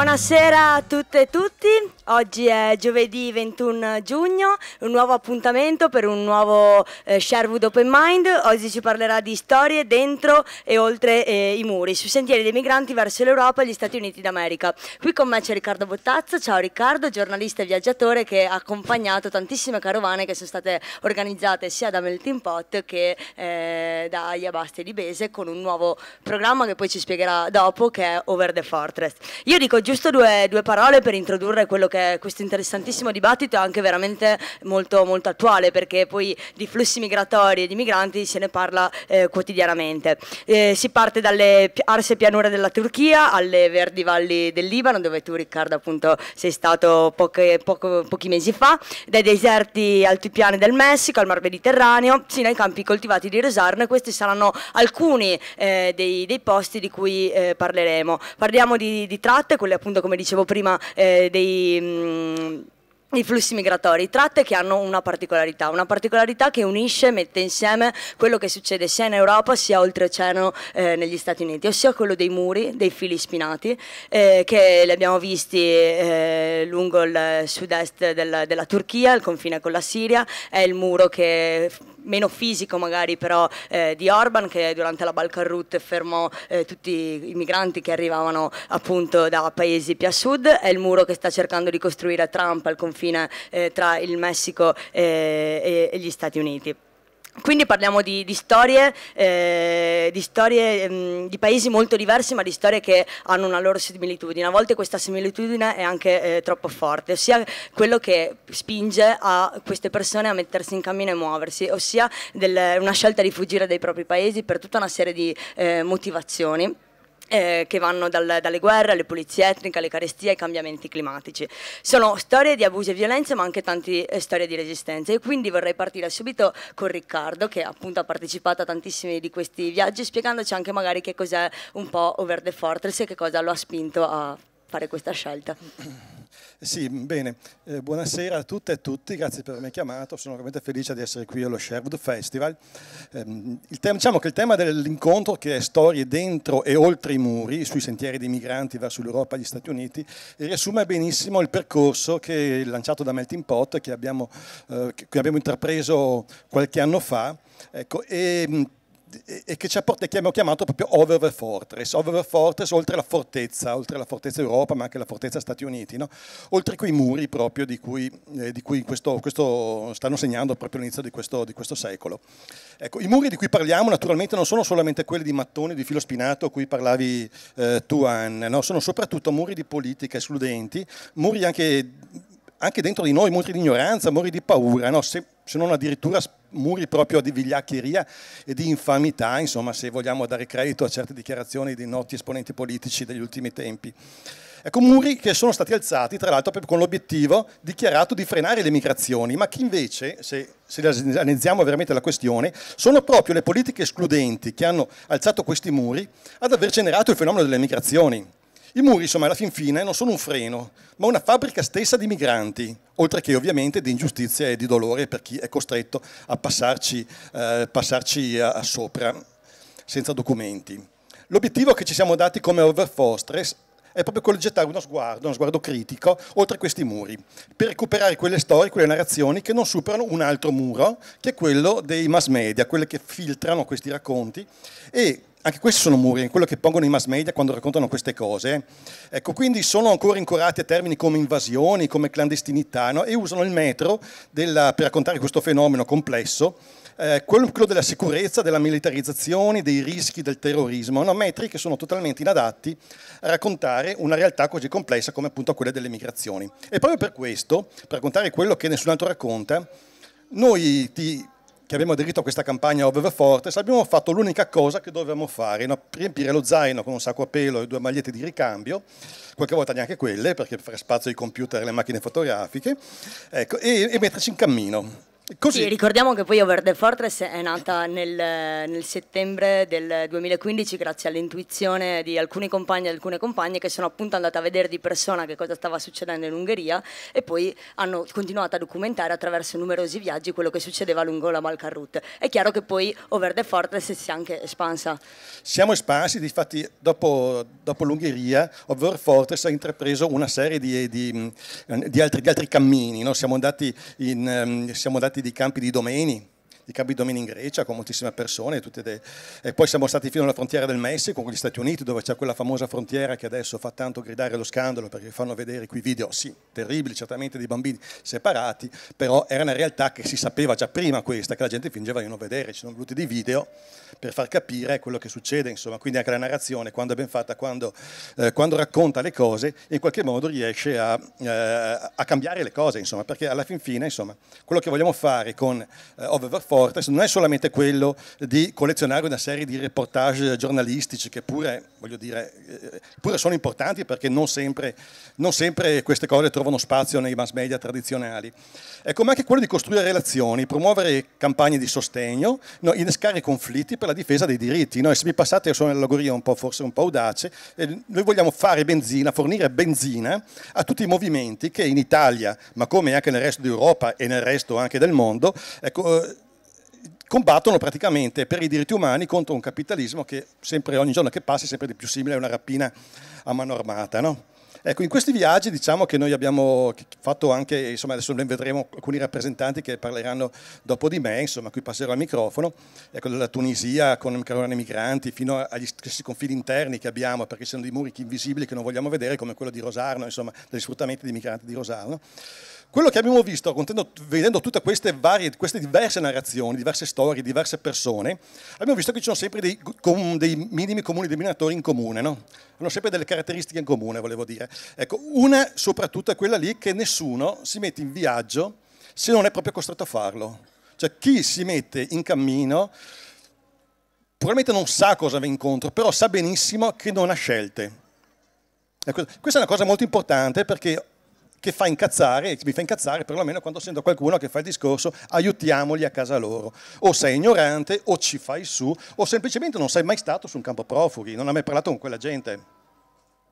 Buonasera a tutte e tutti, oggi è giovedì 21 giugno, un nuovo appuntamento per un nuovo eh, Sherwood Open Mind, oggi ci parlerà di storie dentro e oltre eh, i muri, sui sentieri dei migranti verso l'Europa e gli Stati Uniti d'America. Qui con me c'è Riccardo Bottazzo, ciao Riccardo, giornalista e viaggiatore che ha accompagnato tantissime carovane che sono state organizzate sia da Melting Pot che eh, da Iabasti di Bese con un nuovo programma che poi ci spiegherà dopo che è Over the Fortress. Io dico giusto due, due, parole per introdurre quello che è questo interessantissimo dibattito, anche veramente molto, molto attuale, perché poi di flussi migratori e di migranti se ne parla eh, quotidianamente. Eh, si parte dalle arse pianure della Turchia alle verdi valli del Libano, dove tu Riccardo appunto sei stato poche, poco, pochi mesi fa, dai deserti altipiani del Messico al Mar Mediterraneo, sino ai campi coltivati di Rosarno e questi saranno alcuni eh, dei, dei, posti di cui eh, parleremo. Parliamo di, di tratte, quelle appunto come dicevo prima eh, dei... Mh, mm, i flussi migratori, tratte che hanno una particolarità, una particolarità che unisce, mette insieme quello che succede sia in Europa sia oltreoceano eh, negli Stati Uniti, ossia quello dei muri, dei fili spinati, eh, che li abbiamo visti eh, lungo il sud-est della, della Turchia, il confine con la Siria, è il muro che meno fisico magari però eh, di Orban che durante la Balkan Route fermò eh, tutti i migranti che arrivavano appunto da paesi più a sud, è il muro che sta cercando di costruire Trump al confine eh, tra il Messico eh, e gli Stati Uniti. Quindi parliamo di, di storie, eh, di, storie mh, mm, di, paesi molto diversi, ma di storie che hanno una loro similitudine. A volte questa similitudine è anche eh, troppo forte, ossia quello che spinge a queste persone a mettersi in cammino e muoversi, ossia del, una scelta di fuggire dai propri paesi per tutta una serie di eh, motivazioni eh, che vanno dal, dalle guerre alle pulizie etniche, alle carestie, ai cambiamenti climatici. Sono storie di abusi e violenze ma anche tante eh, storie di resistenza e quindi vorrei partire subito con Riccardo che appunto ha partecipato a tantissimi di questi viaggi spiegandoci anche magari che cos'è un po' Over the Fortress e che cosa lo ha spinto a fare questa scelta. Sì, bene, eh, buonasera a tutte e a tutti, grazie per avermi chiamato, sono veramente felice di essere qui allo Sherwood Festival. Eh, tema, diciamo che il tema dell'incontro che è storie dentro e oltre i muri, sui sentieri dei migranti verso l'Europa e gli Stati Uniti, riassume benissimo il percorso che, è lanciato da Melting Pot che abbiamo, eh, che abbiamo intrapreso qualche anno fa. Ecco, e, ehm, e che ci apporta, che abbiamo chiamato proprio Over the Fortress, Over the Fortress oltre la fortezza, oltre la fortezza Europa ma anche la fortezza Stati Uniti, no? oltre quei muri proprio di cui, eh, di cui questo, questo, stanno segnando proprio l'inizio di questo, di questo secolo. Ecco, I muri di cui parliamo naturalmente non sono solamente quelli di mattoni, di filo spinato a cui parlavi eh, tu Anne, no? sono soprattutto muri di politica escludenti, muri anche, anche, dentro di noi, muri di ignoranza, muri di paura, no? Se, se non addirittura muri proprio di vigliaccheria e di infamità, insomma, se vogliamo dare credito a certe dichiarazioni di noti esponenti politici degli ultimi tempi. Ecco, muri che sono stati alzati, tra l'altro, proprio con l'obiettivo dichiarato di frenare le migrazioni, ma che invece, se, se analizziamo veramente la questione, sono proprio le politiche escludenti che hanno alzato questi muri ad aver generato il fenomeno delle migrazioni. I muri, insomma, alla fin fine non sono un freno, ma una fabbrica stessa di migranti, oltre che ovviamente di ingiustizia e di dolore per chi è costretto a passarci, eh, passarci a, a sopra senza documenti. L'obiettivo che ci siamo dati come Overfostress è proprio quello di gettare uno sguardo, uno sguardo critico, oltre questi muri, per recuperare quelle storie, quelle narrazioni che non superano un altro muro, che è quello dei mass media, quelle che filtrano questi racconti e anche questi sono muri, quello che pongono i mass media quando raccontano queste cose. Ecco, quindi sono ancora incorati a termini come invasioni, come clandestinità, no? e usano il metro della, per raccontare questo fenomeno complesso, eh, quello della sicurezza, della militarizzazione, dei rischi del terrorismo, no? metri che sono totalmente inadatti a raccontare una realtà così complessa come appunto quella delle migrazioni. E proprio per questo, per raccontare quello che nessun altro racconta, noi ti che abbiamo aderito a questa campagna Over Fortes, abbiamo fatto l'unica cosa che dovevamo fare, no? riempire lo zaino con un sacco a pelo e due magliette di ricambio, qualche volta neanche quelle, perché fare spazio ai computer e alle macchine fotografiche, ecco, e, e metterci in cammino. Così. Sì, ricordiamo che poi Over the Fortress è nata nel, nel settembre del 2015 grazie all'intuizione di alcuni compagni e alcune compagne che sono appunto andate a vedere di persona che cosa stava succedendo in Ungheria e poi hanno continuato a documentare attraverso numerosi viaggi quello che succedeva lungo la Balkan Route. È chiaro che poi Over the Fortress si è anche espansa. Siamo espansi, infatti dopo, dopo l'Ungheria Over the Fortress ha intrapreso una serie di, di, di, altri, di altri, cammini, no? siamo andati in... Ehm, siamo andati di campi di domeni, di Cabidomini in Grecia con moltissime persone. De... E poi siamo stati fino alla frontiera del Messico con gli Stati Uniti, dove c'è quella famosa frontiera che adesso fa tanto gridare lo scandalo perché fanno vedere qui video, sì, terribili, certamente di bambini separati, però era una realtà che si sapeva già prima questa, che la gente fingeva di non vedere. Ci sono voluti dei video per far capire quello che succede, insomma, quindi anche la narrazione, quando è ben fatta, quando, eh, quando racconta le cose, in qualche modo riesce a, eh, a cambiare le cose, insomma, perché alla fin fine, insomma, quello che vogliamo fare con eh, Overforce importance non è solamente quello di collezionare una serie di reportage giornalistici che pure, dire, eh, pure sono importanti perché non sempre, non sempre, queste cose trovano spazio nei mass media tradizionali, ecco, ma anche quello di costruire relazioni, promuovere campagne di sostegno, no, innescare conflitti per la difesa dei diritti. No? se mi passate sono nell'allegoria un po', forse un po' audace, eh, noi vogliamo fare benzina, fornire benzina a tutti i movimenti che in Italia, ma come anche nel resto d'Europa e nel resto anche del mondo, ecco, eh, combattono praticamente per i diritti umani contro un capitalismo che sempre, ogni giorno che passa è sempre di più simile a una rapina a mano armata. No? Ecco, in questi viaggi diciamo che noi abbiamo fatto anche, insomma adesso noi vedremo alcuni rappresentanti che parleranno dopo di me, insomma qui passerò al microfono, ecco dalla Tunisia con i migranti fino agli stessi confini interni che abbiamo perché ci sono dei muri invisibili che non vogliamo vedere come quello di Rosarno, insomma degli sfruttamenti di migranti di Rosarno. Quello che abbiamo visto, vedendo tutte queste, varie, queste, diverse narrazioni, diverse storie, diverse persone, abbiamo visto che ci sono sempre dei, dei minimi comuni denominatori in comune, no? hanno sempre delle caratteristiche in comune, volevo dire. Ecco, una soprattutto è quella lì che nessuno si mette in viaggio se non è proprio costretto a farlo. Cioè chi si mette in cammino probabilmente non sa cosa va incontro, però sa benissimo che non ha scelte. Ecco, questa è una cosa molto importante perché che fa incazzare, mi fa incazzare perlomeno quando sento qualcuno che fa il discorso aiutiamoli a casa loro. O sei ignorante, o ci fai su, o semplicemente non sei mai stato su un campo profughi, non hai mai parlato con quella gente.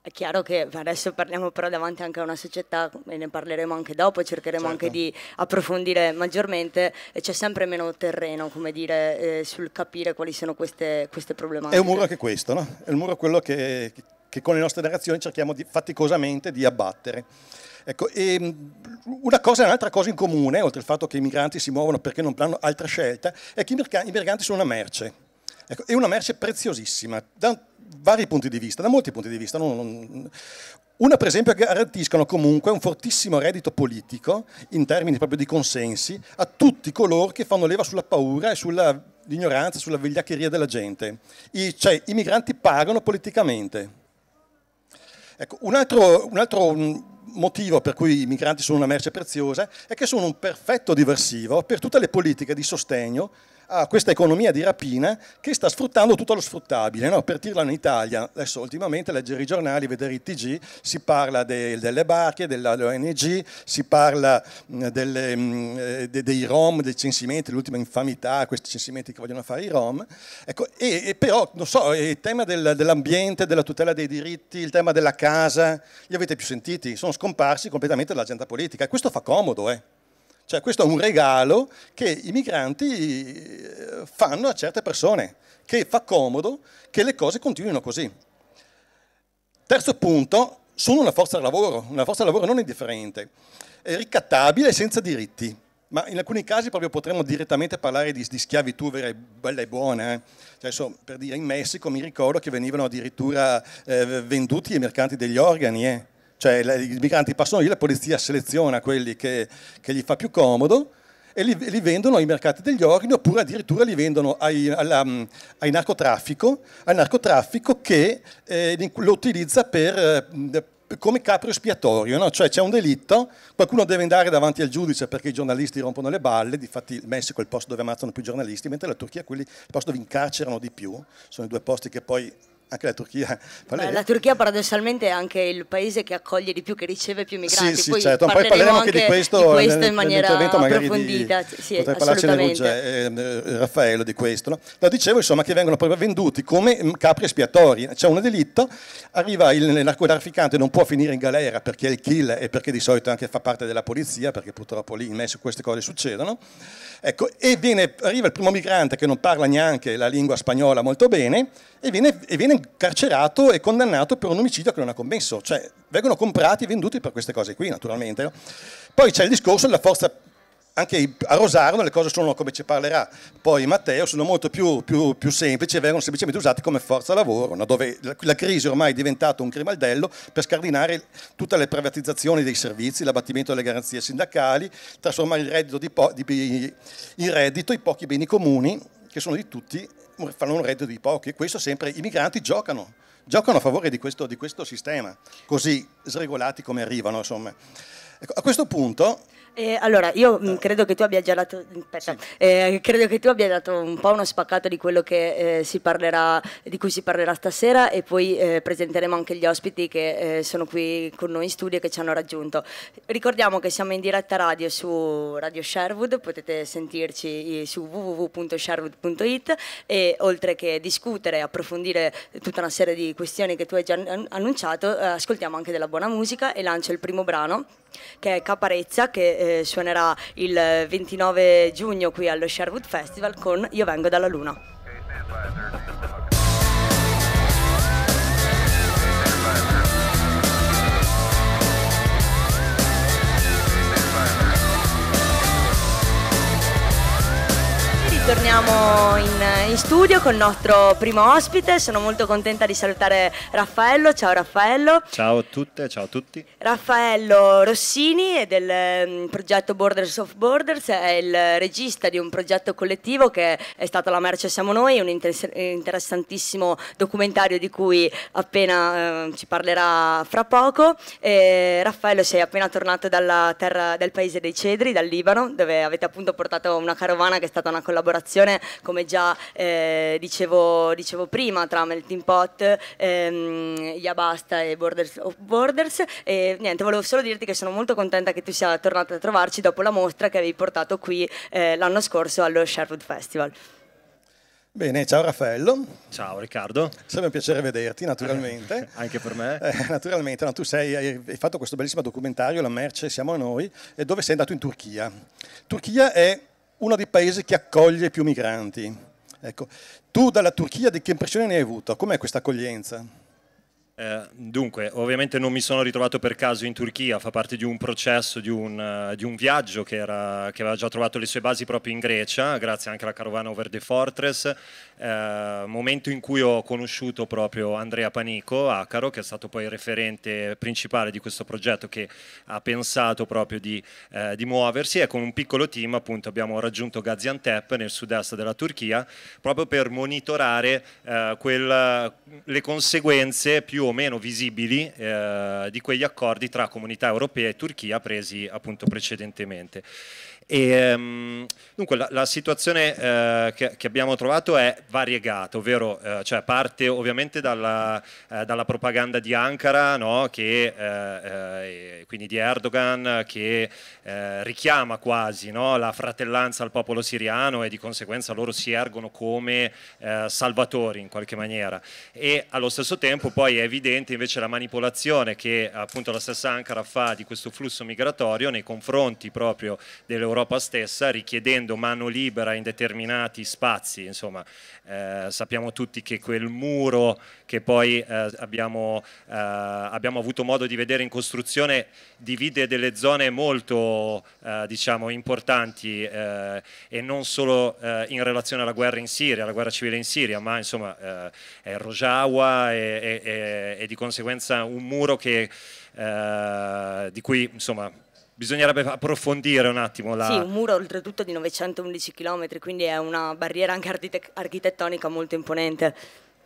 È chiaro che adesso parliamo però davanti anche a una società e ne parleremo anche dopo, cercheremo certo. anche di approfondire maggiormente e c'è sempre meno terreno, come dire, eh, sul capire quali sono queste, queste, problematiche. È un muro anche questo, no? È un muro quello che, che con le nostre narrazioni cerchiamo di, faticosamente di abbattere. Ecco, e ehm, una cosa e un'altra cosa in comune, oltre al fatto che i migranti si muovono perché non hanno altra scelta, è che i migranti sono una merce. Ecco, è una merce preziosissima, da vari punti di vista, da molti punti di vista. Non, non, una per esempio che garantiscono comunque un fortissimo reddito politico, in termini proprio di consensi, a tutti coloro che fanno leva sulla paura e sull'ignoranza, sulla vigliaccheria della gente. I, cioè i migranti pagano politicamente. Ecco, un altro, un altro motivo per cui i migranti sono una merce preziosa è che sono un perfetto diversivo per tutte le politiche di sostegno a questa economia di rapina che sta sfruttando tutto lo sfruttabile, no? per dirla in Italia. Adesso ultimamente leggere i giornali, vedere i TG, si parla de, delle barche, dell'ONG, si parla mm, delle, mm, eh, de, dei Rom, dei censimenti, l'ultima infamità, questi censimenti che vogliono fare i Rom. Ecco, e, e però, non so, il tema del, dell'ambiente, della tutela dei diritti, il tema della casa, li avete più sentiti, sono scomparsi completamente dall'agenda politica e questo fa comodo, eh. Cioè questo è un regalo che i migranti eh, fanno a certe persone, che fa comodo che le cose continuino così. Terzo punto, sono una forza lavoro, una forza lavoro non indifferente, ricattabile e senza diritti, ma in alcuni casi proprio potremmo direttamente parlare di, di schiavitù vera e bella e buona. Eh. Cioè, so, per dire, in Messico mi ricordo che venivano addirittura eh, venduti ai mercanti degli organi. Eh. Cioè i migranti passano lì, la polizia seleziona quelli che, che gli fa più comodo e li, li, vendono ai mercati degli organi oppure addirittura li vendono ai, alla, mm, ai narcotraffico, al narcotraffico che eh, lo utilizza per... Eh, come capro espiatorio, no? cioè c'è un delitto, qualcuno deve andare davanti al giudice perché i giornalisti rompono le balle, difatti il Messico è il posto dove ammazzano più giornalisti, mentre la Turchia è il posto dove incarcerano di più, sono i due posti che poi anche la Turchia. Beh, la Turchia paradossalmente è anche il paese che accoglie di più, che riceve più migranti. Sì, sì Poi certo, poi parleremo anche di questo, di questo in maniera approfondita. Di, sì, potrei parlarcene Ruggè, eh, ehm, Raffaello di questo. No? no? dicevo insomma che vengono proprio venduti come mm, capri espiatori. C'è un delitto, arriva il narcotrafficante, non può finire in galera perché è il kill e perché di solito anche fa parte della polizia, perché purtroppo lì in Messico queste cose succedono. Ecco, e viene, arriva il primo migrante che non parla neanche la lingua spagnola molto bene e viene, e viene incarcerato e condannato per un omicidio che non ha commesso. Cioè, vengono comprati e venduti per queste cose qui, naturalmente. Poi c'è il discorso della forza anche a Rosarno le cose sono, come ci parlerà poi Matteo, sono molto più, più, più semplici e vengono semplicemente usate come forza lavoro, no? dove la, la, crisi ormai è diventata un grimaldello per scardinare tutte le privatizzazioni dei servizi, l'abbattimento delle garanzie sindacali, trasformare il reddito di po- di, in reddito i pochi beni comuni che sono di tutti, fanno un reddito di pochi e questo sempre i migranti giocano. Giocano a favore di questo, di questo sistema, così sregolati come arrivano. Insomma. Ecco, a questo punto eh, allora, io mh, mm, credo, che dato, mm, aspetta, sì. eh, credo che tu abbia dato, un po' uno spaccato di quello che, eh, si parlerà, di cui si parlerà stasera e poi eh, presenteremo anche gli ospiti che eh, sono qui con noi in studio e che ci hanno raggiunto. Ricordiamo che siamo in diretta radio su Radio Sherwood, potete sentirci su www.sherwood.it e oltre che discutere e approfondire tutta una serie di questioni che tu hai già annunciato, eh, ascoltiamo anche della buona musica e lancio il primo brano che è Caparezza che eh, suonerà il 29 giugno qui allo Sherwood Festival con Io vengo dalla luna. torniamo in, in, studio con il nostro primo ospite. Sono molto contenta di salutare Raffaello. Ciao Raffaello. Ciao a tutte, ciao a tutti. Raffaello Rossini del um, progetto Borders of Borders, è il regista di un progetto collettivo che è stato La Merce Siamo Noi, un inter interessantissimo documentario di cui appena uh, ci parlerà fra poco. E, Raffaello sei appena tornato dalla terra del paese dei cedri, dal Libano, dove avete appunto portato una carovana che è stata una collaborazione collaborazione, come già eh, dicevo, dicevo, prima, tra Melting Pot, ehm, Yabasta e Borders of oh, Borders. E niente, volevo solo dirti che sono molto contenta che tu sia tornata a trovarci dopo la mostra che avevi portato qui eh, l'anno scorso allo Sherwood Festival. Bene, ciao Raffaello. Ciao Riccardo. Sempre un piacere vederti, naturalmente. anche per me. Eh, naturalmente, no, tu sei, hai fatto questo bellissimo documentario, La merce siamo noi, dove sei andato in Turchia. Turchia è uno dei paesi che accoglie più migranti. Ecco, tu dalla Turchia di che impressione ne hai avuto? Com'è questa accoglienza? Eh, dunque, ovviamente non mi sono ritrovato per caso in Turchia, fa parte di un processo, di un, uh, di un viaggio che, era, che, aveva già trovato le sue basi proprio in Grecia, grazie anche alla carovana Over the Fortress, eh, momento in cui ho conosciuto proprio Andrea Panico, Acaro, che è stato poi il referente principale di questo progetto che ha pensato proprio di, eh, di muoversi e con un piccolo team appunto abbiamo raggiunto Gaziantep nel sud-est della Turchia proprio per monitorare eh, quel, le conseguenze più o meno visibili eh, di quegli accordi tra comunità europea e Turchia presi appunto precedentemente. E, um, dunque la, la situazione eh, che, che, abbiamo trovato è variegata, ovvero eh, cioè parte ovviamente dalla, eh, dalla propaganda di Ankara, no? che, eh, eh, quindi di Erdogan, che eh, richiama quasi no? la fratellanza al popolo siriano e di conseguenza loro si ergono come salvatori in qualche maniera. E allo stesso tempo poi è evidente invece la manipolazione che appunto la stessa Ankara fa di questo flusso migratorio nei confronti proprio dell'Europa l'Europa stessa richiedendo mano libera in determinati spazi, insomma eh, sappiamo tutti che quel muro che poi eh, abbiamo, eh, abbiamo, avuto modo di vedere in costruzione divide delle zone molto eh, diciamo, importanti eh, e non solo eh, in relazione alla guerra in Siria, alla guerra civile in Siria, ma insomma è Rojava e, e, e, e, di conseguenza un muro che, di cui insomma Bisognerebbe approfondire un attimo la... Sì, un muro oltretutto di 911 km, quindi è una barriera anche architettonica molto imponente.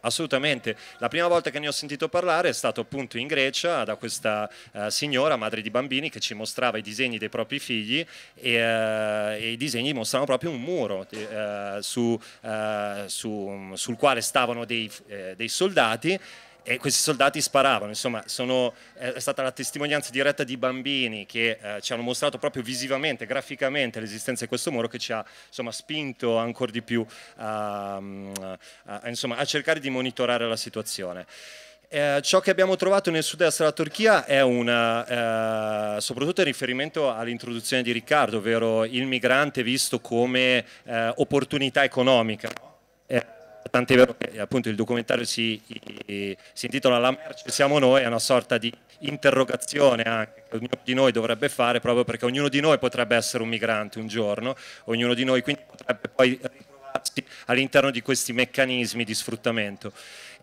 Assolutamente, la prima volta che ne ho sentito parlare è stato appunto in Grecia da questa eh, signora, madre di bambini, che ci mostrava i disegni dei propri figli e, eh, e i disegni mostravano proprio un muro eh, su, eh, su, sul quale stavano dei, eh, dei soldati e questi soldati sparavano, insomma sono, eh, è stata la testimonianza diretta di bambini che eh, ci hanno mostrato proprio visivamente, graficamente l'esistenza di questo muro che ci ha insomma, spinto ancora di più mm, a, a, insomma, a cercare di monitorare la situazione. Eh, ciò che abbiamo trovato nel sud-est della Turchia è una, eh, soprattutto in riferimento all'introduzione di Riccardo, ovvero il migrante visto come eh, opportunità economica tant'è vero che appunto il documentario si, si, intitola La merce siamo noi, è una sorta di interrogazione anche che ognuno di noi dovrebbe fare proprio perché ognuno di noi potrebbe essere un migrante un giorno, ognuno di noi quindi potrebbe poi ritrovarsi all'interno di questi meccanismi di sfruttamento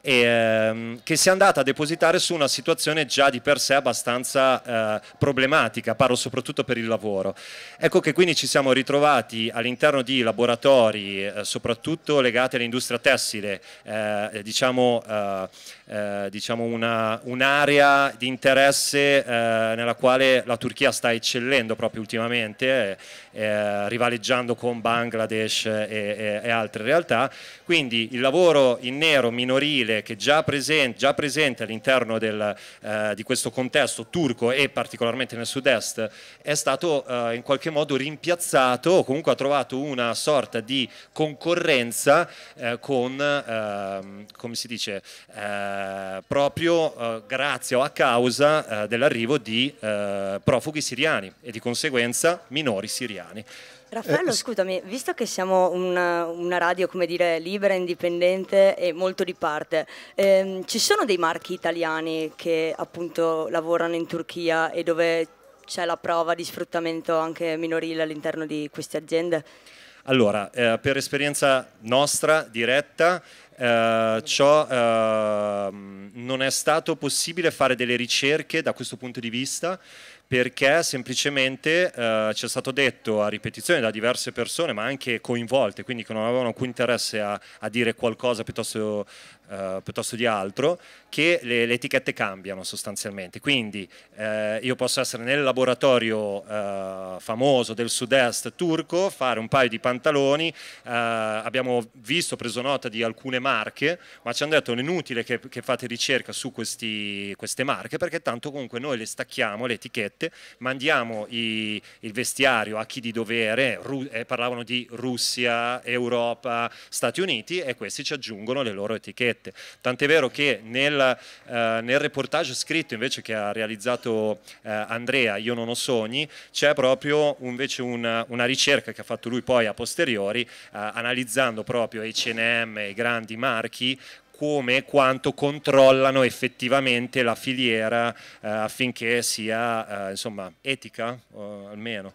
e, ehm, che si è andata a depositare su una situazione già di per sé abbastanza eh, problematica, parlo soprattutto per il lavoro. Ecco che quindi ci siamo ritrovati all'interno di laboratori, eh, soprattutto legati all'industria tessile, eh, diciamo, eh, eh, diciamo un'area di interesse eh, nella quale la Turchia sta eccellendo proprio ultimamente, rivaleggiando con Bangladesh e, e, e altre realtà. Quindi il lavoro in nero minorile Israele che già, present, già presente all'interno eh, di questo contesto turco e particolarmente nel sud-est è stato eh, in qualche modo rimpiazzato o comunque ha trovato una sorta di concorrenza eh, con, ehm, come si dice, eh, proprio eh, grazie o a causa eh, dell'arrivo di profughi siriani e di conseguenza minori siriani. Raffaello, eh, scusami, visto che siamo una, una, radio, come dire, libera, indipendente e molto di parte, ehm, ci sono dei marchi italiani che appunto lavorano in Turchia e dove c'è la prova di sfruttamento anche minorile all'interno di queste aziende? Allora, eh, per esperienza nostra diretta, eh, ciò eh, non è stato possibile fare delle ricerche da questo punto di vista perché semplicemente eh, ci è stato detto a ripetizione da diverse persone, ma anche coinvolte, quindi che non avevano alcun interesse a, a dire qualcosa piuttosto eh, piuttosto di altro, che le, le, etichette cambiano sostanzialmente. Quindi eh, io posso essere nel laboratorio eh, famoso del sud-est turco, fare un paio di pantaloni, eh, abbiamo visto, preso nota di alcune marche, ma ci hanno detto che è inutile che, che fate ricerca su questi, queste marche perché tanto comunque noi le stacchiamo, le etichette, mandiamo i, il vestiario a chi di dovere, ru, eh, parlavano di Russia, Europa, Stati Uniti e questi ci aggiungono le loro etichette dirette. Tant'è vero che nel, eh, nel, reportage scritto invece che ha realizzato eh, Andrea, Io non ho sogni, c'è proprio invece una, una, ricerca che ha fatto lui poi a posteriori, eh, analizzando proprio H&M e i grandi marchi, come quanto controllano effettivamente la filiera eh, affinché sia eh, insomma, etica almeno.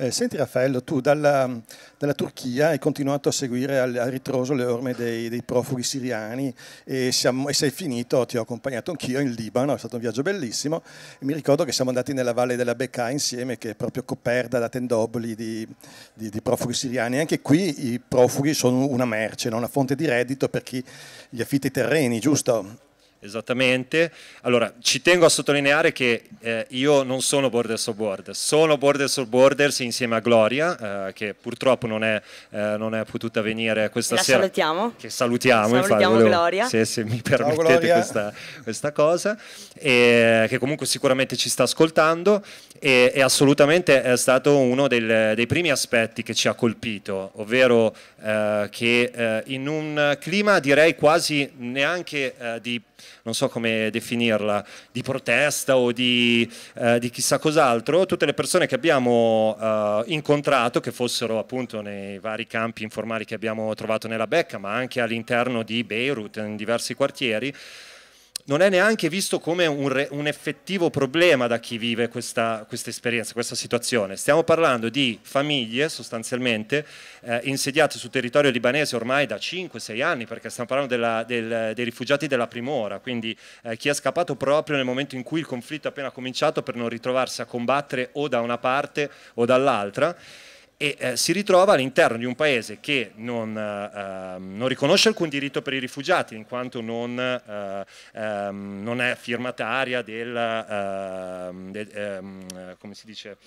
Eh, senti Raffaello, tu dalla, dalla, Turchia hai continuato a seguire al, al ritroso le orme dei, dei profughi siriani e, siamo, e, sei finito, ti ho accompagnato anch'io in Libano, è stato un viaggio bellissimo. Mi ricordo che siamo andati nella valle della Becca insieme, che è proprio coperta da tendoboli di, di, di profughi siriani. Anche qui i profughi sono una merce, no? una fonte di reddito per chi gli affitta i terreni, giusto? Esattamente. Allora, ci tengo a sottolineare che eh, io non sono Borders of Borders, sono Borders of Borders insieme a Gloria, eh, che purtroppo non è, eh, non è, potuta venire questa La sera. Salutiamo. Che salutiamo, salutiamo infatti. Salutiamo Gloria. Se, se, mi permettete questa, questa, cosa, e, che comunque sicuramente ci sta ascoltando e, e assolutamente è stato uno del, dei primi aspetti che ci ha colpito, ovvero eh, che eh, in un clima direi quasi neanche eh, di non so come definirla, di protesta o di, eh, di chissà cos'altro, tutte le persone che abbiamo eh, incontrato, che fossero appunto nei vari campi informali che abbiamo trovato nella Becca, ma anche all'interno di Beirut, in diversi quartieri, non è neanche visto come un, re, un effettivo problema da chi vive questa, questa, esperienza, questa situazione. Stiamo parlando di famiglie sostanzialmente eh, insediate sul territorio libanese ormai da 5-6 anni, perché stiamo parlando della, del, dei rifugiati della primora, quindi eh, chi è scappato proprio nel momento in cui il conflitto è appena cominciato per non ritrovarsi a combattere o da una parte o dall'altra e eh, si ritrova all'interno di un paese che non, eh, ehm, non, riconosce alcun diritto per i rifugiati in quanto non, eh, ehm, non è firmataria del, ehm, de, ehm, come si dice,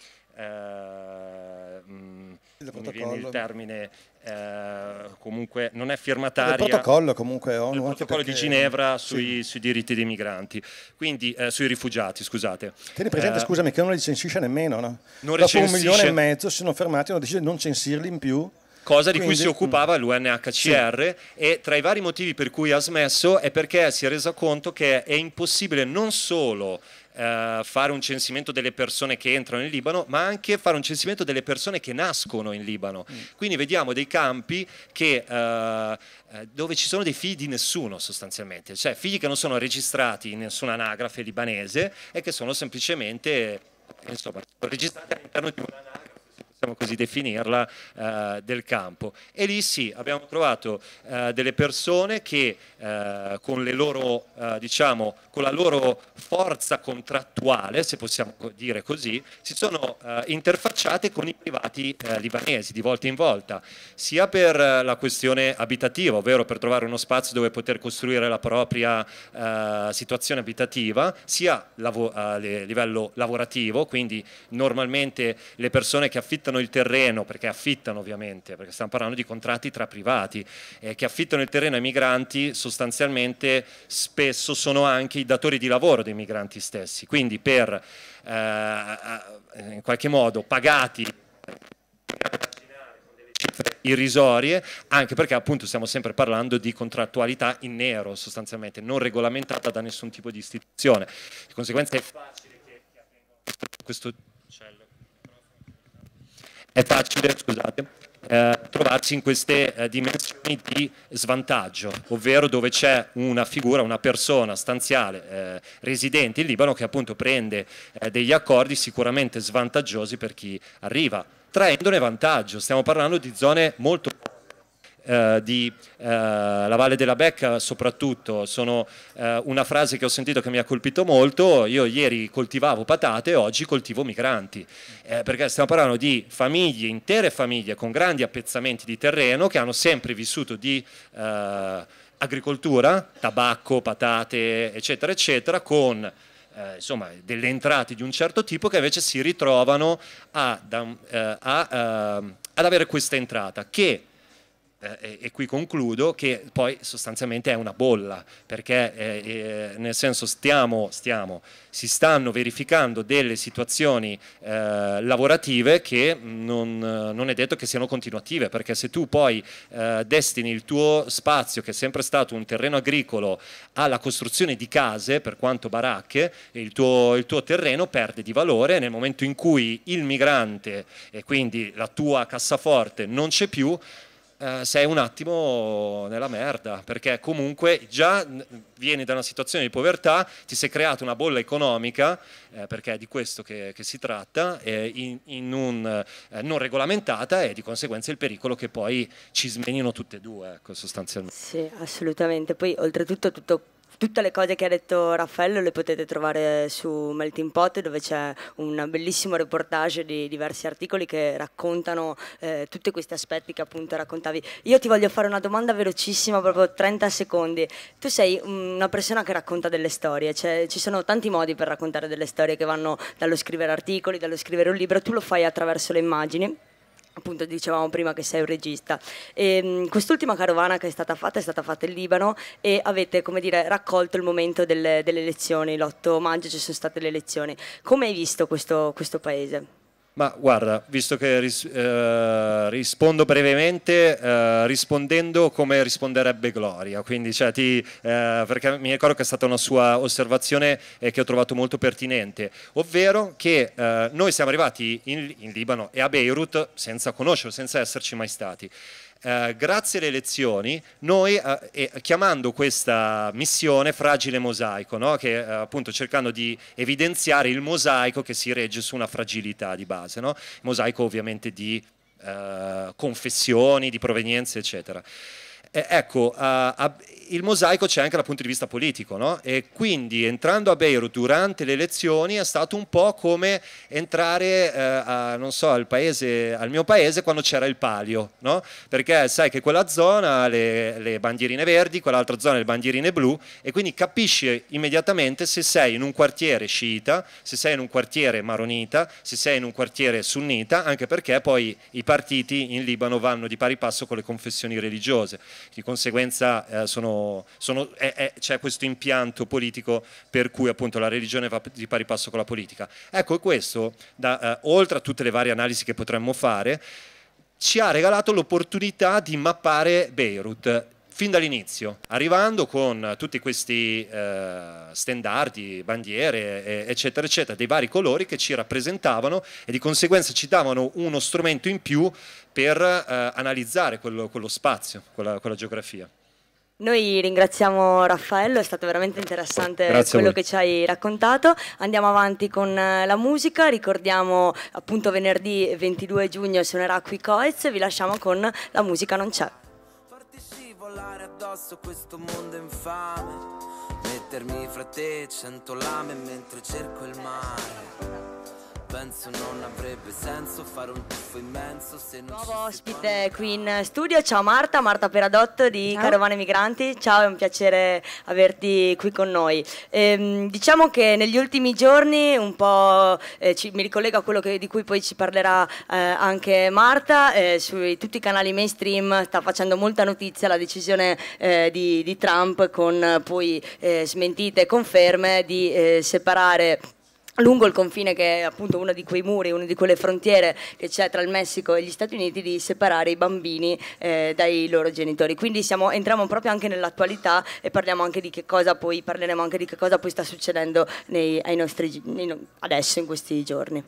mh, eh, mm, mi viene il termine, eh, comunque non è firmataria. Il protocollo comunque ONU. Il protocollo perché... di Ginevra sui, sì. sui, diritti dei migranti, quindi eh, sui rifugiati, scusate. Tieni presente, scusami, che non li censisce nemmeno, no? Non Dopo recensisce... un milione e mezzo si sono fermati, hanno deciso di non censirli in più cosa di Quindi, cui si occupava l'UNHCR sì. e tra i vari motivi per cui ha smesso è perché si è resa conto che è impossibile non solo eh, fare un censimento delle persone che entrano in Libano, ma anche fare un censimento delle persone che nascono in Libano. Mm. Quindi vediamo dei campi che, eh, eh, dove ci sono dei figli di nessuno sostanzialmente, cioè figli che non sono registrati in nessuna anagrafe libanese e che sono semplicemente eh, insomma, registrati all'interno di un'anagrafe possiamo così definirla, eh, del campo. E lì sì, abbiamo trovato eh, delle persone che eh, con, loro, eh, diciamo, con, la loro forza contrattuale, se possiamo dire così, si sono eh, interfacciate con i privati eh, libanesi di volta in volta, sia per la questione abitativa, ovvero per trovare uno spazio dove poter costruire la propria situazione abitativa, sia a livello lavorativo, quindi normalmente le persone che affittano affittano il terreno, perché affittano ovviamente, perché stiamo parlando di contratti tra privati, eh, che affittano il terreno ai migranti sostanzialmente spesso sono anche i datori di lavoro dei migranti stessi, quindi per eh, in qualche modo pagati irrisorie, anche perché appunto stiamo sempre parlando di contrattualità in nero sostanzialmente, non regolamentata da nessun tipo di istituzione. Di conseguenza è facile che questo uccello cioè, è facile, scusate, eh, trovarsi in queste eh, dimensioni di svantaggio, ovvero dove c'è una figura, una persona stanziale eh, residente in Libano che appunto prende eh, degli accordi sicuramente svantaggiosi per chi arriva, traendone vantaggio. Stiamo parlando di zone molto eh, di eh, la Valle della Becca soprattutto sono eh, una frase che ho sentito che mi ha colpito molto, io ieri coltivavo patate, e oggi coltivo migranti, eh, perché stiamo parlando di famiglie, intere famiglie con grandi appezzamenti di terreno che hanno sempre vissuto di eh, agricoltura, tabacco, patate, eccetera, eccetera, con eh, insomma, delle entrate di un certo tipo che invece si ritrovano a, da, eh, a, eh, ad avere questa entrata che eh, e qui concludo, che poi sostanzialmente è una bolla, perché eh, eh nel senso stiamo, stiamo, si stanno verificando delle situazioni eh, lavorative che non, non, è detto che siano continuative, perché se tu poi destini il tuo spazio, che è sempre stato un terreno agricolo, alla costruzione di case, per quanto baracche, il tuo, il tuo terreno perde di valore nel momento in cui il migrante e quindi la tua cassaforte non c'è più, eh, sei un attimo nella merda, perché comunque già vieni da una situazione di povertà, ti sei creata una bolla economica, eh, perché è di questo che, che si tratta, eh, in, in un, eh, non regolamentata e di conseguenza il pericolo che poi ci smenino tutte e due, ecco, sostanzialmente. Sì, assolutamente. Poi oltretutto tutto Tutte le cose che ha detto Raffaello le potete trovare su Melting Pot dove c'è un bellissimo reportage di diversi articoli che raccontano eh, tutti questi aspetti che appunto raccontavi. Io ti voglio fare una domanda velocissima, proprio 30 secondi. Tu sei una persona che racconta delle storie, cioè, ci sono tanti modi per raccontare delle storie che vanno dallo scrivere articoli, dallo scrivere un libro, tu lo fai attraverso le immagini appunto dicevamo prima che sei un regista. Ehm, quest'ultima carovana che è stata fatta è stata fatta in Libano e avete come dire, raccolto il momento delle, delle elezioni, l'8 maggio ci sono state le elezioni. Come hai visto questo, questo paese? Ma guarda, visto che ris eh, rispondo brevemente, eh, rispondendo come risponderebbe Gloria, quindi cioè, ti, eh, perché mi ricordo che è stata una sua osservazione che ho trovato molto pertinente, ovvero che eh, noi siamo arrivati in, in Libano e a Beirut senza conoscerlo, senza esserci mai stati. Eh, grazie alle elezioni, noi eh, chiamando questa missione fragile mosaico, no? che eh, appunto cercando di evidenziare il mosaico che si regge su una fragilità di base, no? mosaico ovviamente di eh, confessioni, di provenienze, eccetera. Eh, ecco, a, a, il mosaico c'è anche dal punto di vista politico, no? E quindi entrando a Beirut durante le elezioni è stato un po' come entrare, eh, a, non so, al, paese, al mio paese quando c'era il palio, no? Perché sai che quella zona ha le, le, bandierine verdi, quell'altra zona le bandierine blu, e quindi capisci immediatamente se sei in un quartiere sciita, se sei in un quartiere maronita, se sei in un quartiere sunnita, anche perché poi i partiti in Libano vanno di pari passo con le confessioni religiose di conseguenza eh, sono, sono, c'è questo impianto politico per cui appunto la religione va di pari passo con la politica. Ecco questo, da, eh, oltre a tutte le varie analisi che potremmo fare, ci ha regalato l'opportunità di mappare Beirut fin dall'inizio, arrivando con tutti questi eh, stendardi, bandiere, eccetera, eccetera, dei vari colori che ci rappresentavano e di conseguenza ci davano uno strumento in più per eh, analizzare quello, quello spazio, quella, quella, geografia. Noi ringraziamo Raffaello, è stato veramente interessante Grazie quello che ci hai raccontato. Andiamo avanti con eh, la musica, ricordiamo appunto venerdì 22 giugno suonerà qui Coez, vi lasciamo con La musica non c'è. Farti scivolare addosso questo mondo infame, mettermi fra te cento lame mentre cerco il mare penso non avrebbe senso fare un tuffo immenso se non Nuovo ospite qui in studio, ciao Marta, Marta Peradotto di ciao. Carovane Migranti, ciao è un piacere averti qui con noi. Ehm, diciamo che negli ultimi giorni un po' eh, ci, mi ricollego a quello che, di cui poi ci parlerà eh, anche Marta, eh, su tutti i canali mainstream sta facendo molta notizia la decisione eh, di, di, Trump con eh, poi eh, smentite e conferme di separare lungo il confine che è appunto uno di quei muri, una di quelle frontiere che c'è tra il Messico e gli Stati Uniti di separare i bambini eh, dai loro genitori. Quindi siamo, entriamo proprio anche nell'attualità e parliamo anche di che cosa poi, parleremo anche di che cosa poi sta succedendo nei, nostri, nei, adesso, in questi giorni.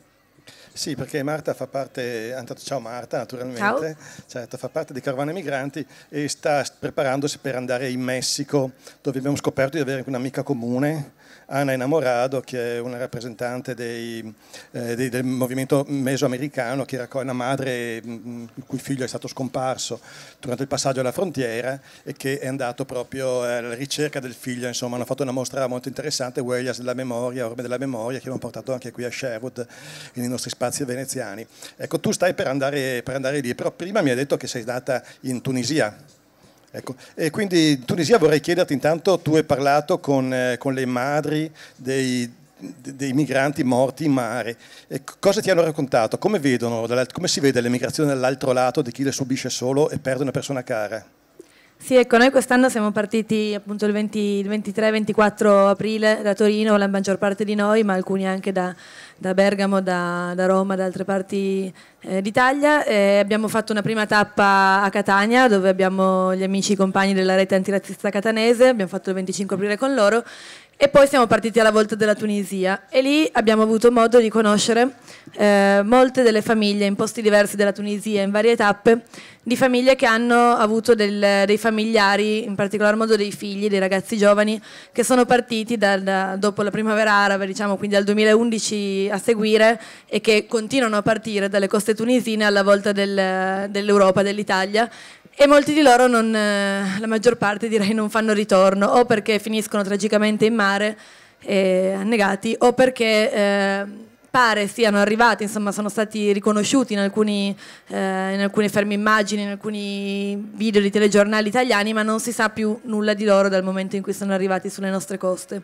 Sì, perché Marta fa parte, ciao Marta naturalmente, ciao. Certo, fa parte di Carvana Migranti e sta preparandosi per andare in Messico, dove abbiamo scoperto di avere un'amica comune Ana Enamorado, che è una rappresentante dei, eh, dei, del movimento mesoamericano, che era una madre mh, mm, mm, il cui figlio è stato scomparso durante il passaggio alla frontiera e che è andato proprio eh, alla ricerca del figlio. Insomma, hanno fatto una mostra molto interessante, Huellas della memoria, Orme della memoria, che abbiamo portato anche qui a Sherwood, nei nostri spazi veneziani. Ecco, tu stai per andare, per andare lì, però prima mi hai detto che sei stata in Tunisia. Ecco. E quindi in Tunisia vorrei chiederti intanto, tu hai parlato con, eh, con le madri dei, dei, migranti morti in mare, e cosa ti hanno raccontato? Come, vedono, come si vede l'emigrazione dall'altro lato di chi le subisce solo e perde una persona cara? Sì, ecco, noi quest'anno siamo partiti appunto il, 23-24 aprile da Torino, la maggior parte di noi, ma alcuni anche da, da Bergamo, da, da, Roma, da altre parti eh, d'Italia. E abbiamo fatto una prima tappa a Catania, dove abbiamo gli amici e compagni della rete antirazzista catanese, abbiamo fatto il 25 aprile con loro e poi siamo partiti alla volta della Tunisia e lì abbiamo avuto modo di conoscere eh, molte delle famiglie in posti diversi della Tunisia, in varie tappe, di famiglie che hanno avuto del, dei familiari, in particolar modo dei figli, dei ragazzi giovani, che sono partiti da, da, dopo la primavera araba, diciamo quindi dal 2011 a seguire e che continuano a partire dalle coste tunisine alla volta del, dell'Europa, dell'Italia e molti di loro, non, eh, la maggior parte direi, non fanno ritorno o perché finiscono tragicamente in mare eh, annegati o perché eh, pare siano arrivati, insomma sono stati riconosciuti in, alcuni, eh, in alcune ferme immagini, in alcuni video di telegiornali italiani, ma non si sa più nulla di loro dal momento in cui sono arrivati sulle nostre coste.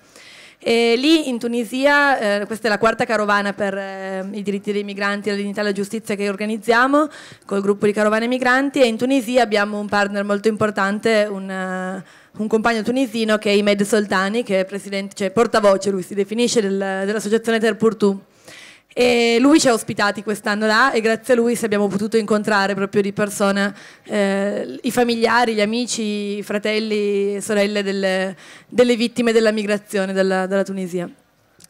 E lì in Tunisia, eh, questa è la quarta carovana per eh, i diritti dei migranti, la dignità e la giustizia che organizziamo col gruppo di carovane migranti e in Tunisia abbiamo un partner molto importante, una, eh, un compagno tunisino che è Imed Soltani, che è cioè, portavoce, lui si definisce, del, dell'associazione Terpurtu e lui ci ha ospitati quest'anno là e grazie a lui abbiamo potuto incontrare proprio di persona eh, i familiari, gli amici, i fratelli e sorelle delle, delle, vittime della migrazione dalla, dalla Tunisia.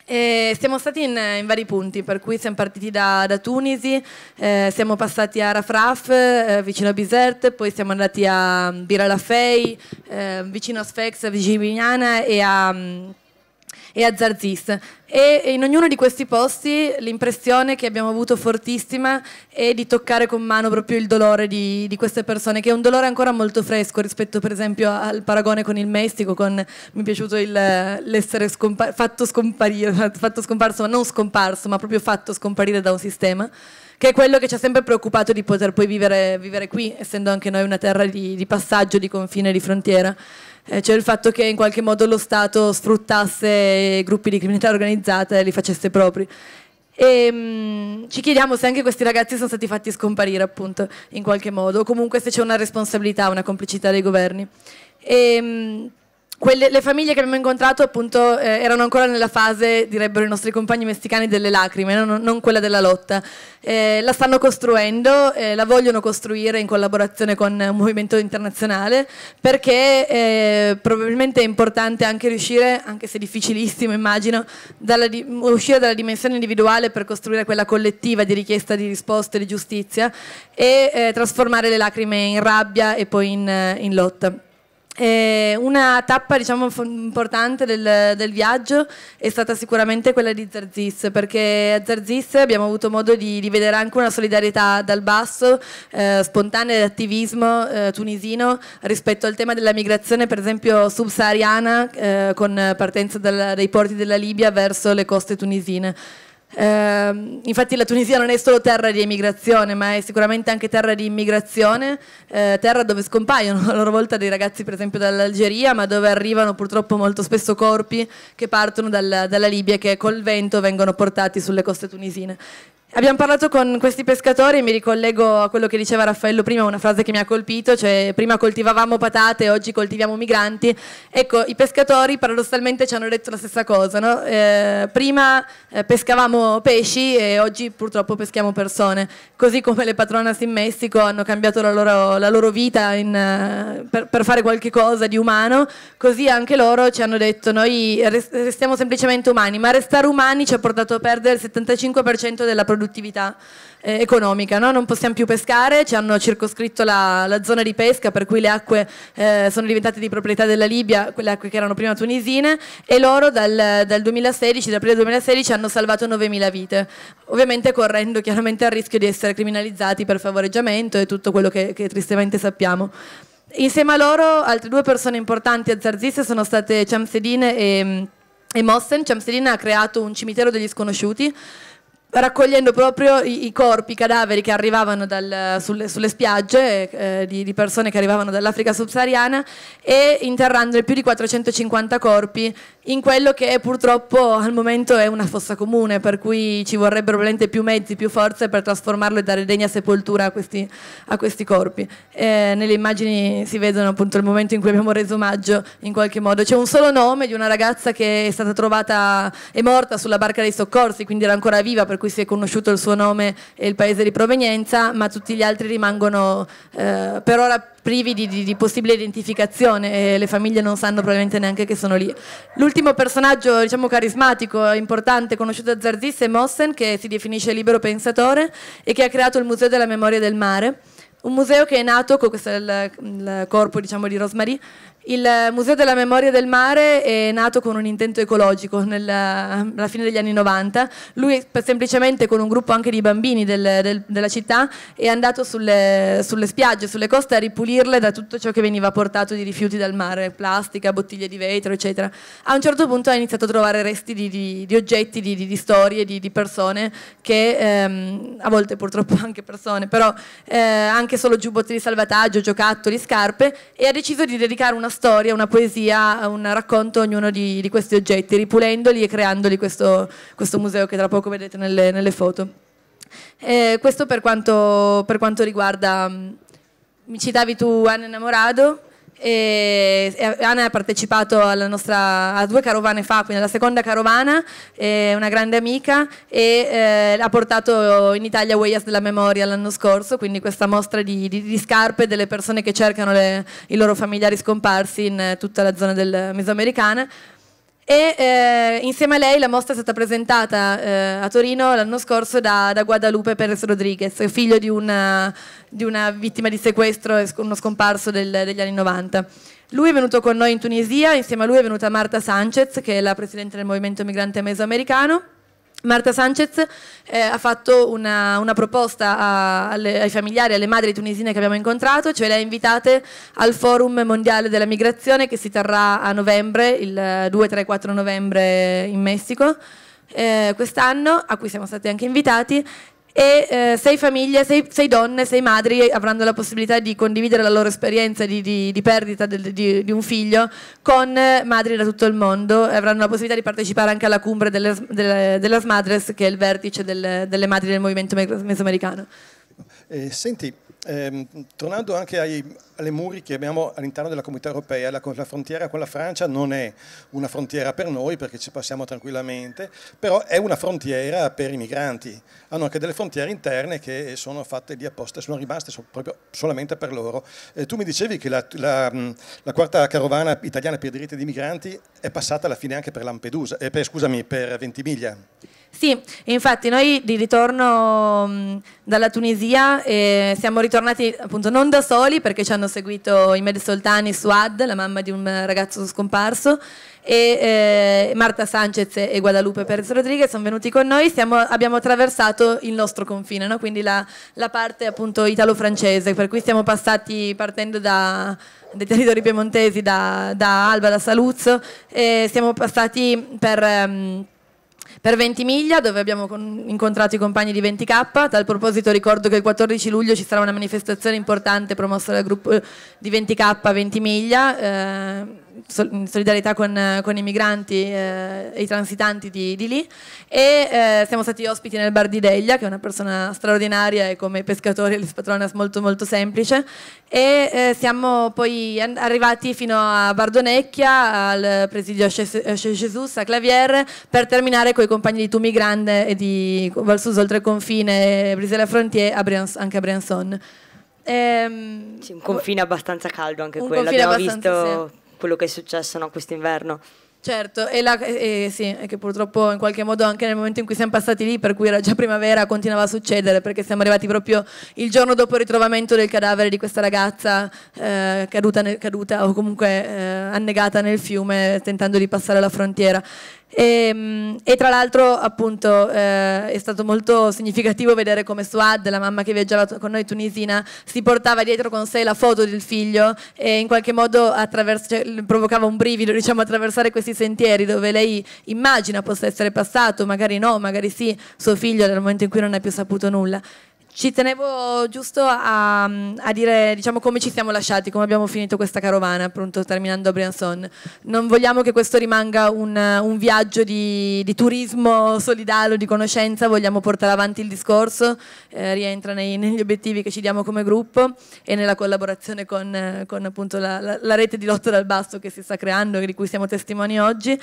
E siamo stati in, in, vari punti, per cui siamo partiti da, da Tunisi, eh, siamo passati a Rafraf, eh, vicino a Bizert, poi siamo andati a mm, Bir Alafei, eh, vicino a Sfax, vicino a Vignana e a... Mm, e a Zarzis. E in ognuno di questi posti l'impressione che abbiamo avuto fortissima è di toccare con mano proprio il dolore di, di, queste persone, che è un dolore ancora molto fresco rispetto per esempio al paragone con il Messico, con mi è piaciuto il, l'essere scompa- fatto scomparire, fatto scomparso, ma non scomparso, ma proprio fatto scomparire da un sistema che è quello che ci ha sempre preoccupato di poter poi vivere, vivere qui, essendo anche noi una terra di, di passaggio, di confine, di frontiera. Eh, cioè il fatto che in qualche modo lo Stato sfruttasse gruppi di criminalità organizzata e li facesse propri. E, ehm, mh, ci chiediamo se anche questi ragazzi sono stati fatti scomparire appunto in qualche modo o comunque se c'è una responsabilità, una complicità dei governi. E, ehm, mh, quelle, le famiglie che abbiamo incontrato appunto eh, erano ancora nella fase, direbbero i nostri compagni messicani, delle lacrime, non, non quella della lotta. Eh, la stanno costruendo, eh, la vogliono costruire in collaborazione con un movimento internazionale perché eh, probabilmente è importante anche riuscire, anche se difficilissimo immagino, dalla di, uscire dalla dimensione individuale per costruire quella collettiva di richiesta di risposte, di giustizia e eh, trasformare le lacrime in rabbia e poi in, in lotta. Eh, una tappa diciamo, importante del, del, viaggio è stata sicuramente quella di Zarzis, perché a Zarzis abbiamo avuto modo di, di vedere anche una solidarietà dal basso, eh, spontanea dell'attivismo eh, tunisino rispetto al tema della migrazione, per esempio subsahariana, eh, con partenza dal, dai porti della Libia verso le coste tunisine. Ehm, infatti la Tunisia non è solo terra di emigrazione, ma è sicuramente anche terra di immigrazione, eh, terra dove scompaiono a loro volta dei ragazzi per esempio dall'Algeria, ma dove arrivano purtroppo molto spesso corpi che partono dal, dalla Libia e che col vento vengono portati sulle coste tunisine. Abbiamo parlato con questi pescatori, mi ricollego a quello che diceva Raffaello prima, una frase che mi ha colpito, cioè prima coltivavamo patate, oggi coltiviamo migranti. Ecco, i pescatori paradossalmente ci hanno detto la stessa cosa, no? eh, prima eh, pescavamo pesci e oggi purtroppo peschiamo persone, così come le patronas in Messico hanno cambiato la loro, la loro vita in, eh, per, per, fare qualche cosa di umano, così anche loro ci hanno detto noi restiamo semplicemente umani, ma restare umani ci ha portato a perdere il 75% della produzione produttività eh, economica. No? Non possiamo più pescare, ci hanno circoscritto la, la zona di pesca per cui le acque eh, sono diventate di proprietà della Libia, quelle acque che erano prima tunisine e loro dal, dal 2016, dall'aprile 2016 hanno salvato 9.000 vite, ovviamente correndo chiaramente al rischio di essere criminalizzati per favoreggiamento e tutto quello che, che tristemente sappiamo. Insieme a loro altre due persone importanti a Zarzis sono state Chamsedine e, e Mossen. Ciamsedine ha creato un cimitero degli sconosciuti raccogliendo proprio i, i, corpi, i cadaveri che arrivavano dal, sulle, sulle, spiagge eh, di, di, persone che arrivavano dall'Africa subsahariana e interrando più di 450 corpi in quello che purtroppo al momento è una fossa comune, per cui ci vorrebbero veramente più mezzi, più forze per trasformarlo e dare degna sepoltura a questi, a questi corpi. Eh, nelle immagini si vedono appunto il momento in cui abbiamo reso omaggio in qualche modo. C'è un solo nome di una ragazza che è stata trovata, è morta sulla barca dei soccorsi, quindi era ancora viva, per cui si è conosciuto il suo nome e il paese di provenienza, ma tutti gli altri rimangono eh, per ora privi di, di, di, possibile identificazione e le famiglie non sanno probabilmente neanche che sono lì. L'ultimo personaggio diciamo carismatico, importante, conosciuto da Zarzis è Mossen che si definisce libero pensatore e che ha creato il Museo della Memoria del Mare un museo che è nato, questo è il, il corpo diciamo, di Rosemary, il Museo della Memoria del Mare è nato con un intento ecologico nella, alla fine degli anni 90. Lui semplicemente con un gruppo anche di bambini del, del, della città è andato sulle, sulle, spiagge, sulle coste a ripulirle da tutto ciò che veniva portato di rifiuti dal mare, plastica, bottiglie di vetro, eccetera. A un certo punto ha iniziato a trovare resti di, di, di oggetti, di, di storie, di, persone che ehm, a volte purtroppo anche persone, però eh, anche solo giubbotti di salvataggio, giocattoli, scarpe e ha deciso di dedicare una storia storia, una poesia, un racconto ognuno di, di questi oggetti, ripulendoli e creandoli questo, questo, museo che tra poco vedete nelle, nelle foto. Eh, questo per quanto, per quanto riguarda, mm, mi citavi tu Anna Innamorado, e, e Anna ha partecipato alla nostra, a due carovane fa, quindi alla seconda carovana, è una grande amica e eh, ha portato in Italia Huellas della Memoria l'anno scorso, quindi questa mostra di, di, di scarpe delle persone che cercano le, i loro familiari scomparsi in tutta la zona del, mesoamericana. E eh, insieme a lei la mostra è stata presentata eh, a Torino l'anno scorso da, da, Guadalupe Perez Rodriguez, figlio di una, di una vittima di sequestro e uno scomparso del, degli anni 90. Lui è venuto con noi in Tunisia, insieme a lui è venuta Marta Sanchez, che è la presidente del movimento migrante mesoamericano. Marta Sanchez eh, ha fatto una, una proposta a, alle, ai familiari, alle madri tunisine che abbiamo incontrato, cioè le ha invitate al Forum Mondiale della Migrazione che si terrà a novembre, il 2-3-4 eh, novembre in Messico eh, quest'anno, a cui siamo stati anche invitati, e eh, sei famiglie, sei, sei, donne, sei madri avranno la possibilità di condividere la loro esperienza di, di, di perdita del, di, di, un figlio con eh, madri da tutto il mondo e avranno la possibilità di partecipare anche alla cumbre delle, delle, della Smadres che è il vertice del, delle madri del movimento mesoamericano. Eh, senti, eh, tornando anche ai, alle muri che abbiamo all'interno della comunità europea, la, la, frontiera con la Francia non è una frontiera per noi perché ci passiamo tranquillamente, però è una frontiera per i migranti. Hanno anche delle frontiere interne che sono fatte lì apposta, sono rimaste so, proprio solamente per loro. Eh, tu mi dicevi che la, la, la, quarta carovana italiana per i diritti dei migranti è passata alla fine anche per Lampedusa, eh, per, scusami, per Ventimiglia. Sì, infatti noi di ritorno mm, dalla Tunisia eh, siamo ritornati appunto non da soli perché ci hanno seguito Imed Soltani Suad, la mamma di un ragazzo scomparso, e eh, Marta Sanchez e Guadalupe Perez Rodriguez sono venuti con noi, siamo, abbiamo attraversato il nostro confine, no? quindi la, la parte appunto italo-francese, per cui siamo passati partendo da, dei territori piemontesi, da, da Alba, da Saluzzo, e siamo passati per... Um, per Ventimiglia dove abbiamo incontrato i compagni di 20K. A tal proposito ricordo che il 14 luglio ci sarà una manifestazione importante promossa dal gruppo eh, di 20K Ventimiglia. Eh, in solidarietà con, con i migranti eh, e i transitanti di, di lì e eh, siamo stati ospiti nel bar di Deglia che è una persona straordinaria e come pescatore Elis Patronas molto molto semplice e eh, siamo poi arrivati fino a Bardonecchia al presidio Jesus a Clavier per terminare con i compagni di Tumi Grande e di Valsuso oltre confine Brisela Frontier a Brianz anche a Briançon. Ehm, sì, un confine abbastanza caldo anche quello, abbiamo visto sì quello che è successo no, quest'inverno. Certo, e, la, e eh, eh, sì, che purtroppo in qualche modo anche nel momento in cui siamo passati lì, per cui era già primavera, continuava a succedere, perché siamo arrivati proprio il giorno dopo il ritrovamento del cadavere di questa ragazza eh, caduta, nel, caduta, o comunque eh, annegata nel fiume tentando di passare la frontiera. E, ehm, e, tra l'altro appunto eh, è stato molto significativo vedere come Suad, la mamma che viaggiava con noi tunisina, si portava dietro con sé la foto del figlio e in qualche modo cioè, provocava un brivido diciamo, attraversare questi sentieri dove lei immagina possa essere passato, magari no, magari sì, suo figlio nel momento in cui non ha più saputo nulla. Ci tenevo giusto a, a, dire diciamo, come ci siamo lasciati, come abbiamo finito questa carovana, appunto terminando a Briançon. Non vogliamo che questo rimanga un, un viaggio di, di, turismo solidale o di conoscenza, vogliamo portare avanti il discorso, eh, rientra nei, negli obiettivi che ci diamo come gruppo e nella collaborazione con, con appunto, la, la, la, rete di Lotto dal Basso che si sta creando e di cui siamo testimoni oggi.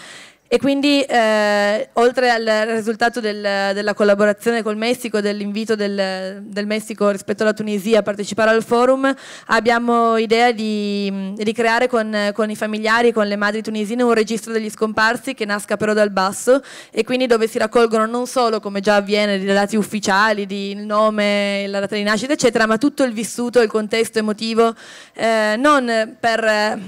E quindi, eh, oltre al risultato del, della collaborazione col Messico, dell'invito del, del, Messico rispetto alla Tunisia a partecipare al forum, abbiamo idea di, di creare con, con, i familiari, con le madri tunisine, un registro degli scomparsi che nasca però dal basso e quindi dove si raccolgono non solo, come già avviene, i dati ufficiali, di, il nome, la data di nascita, eccetera, ma tutto il vissuto, il contesto emotivo, eh, non per... Eh,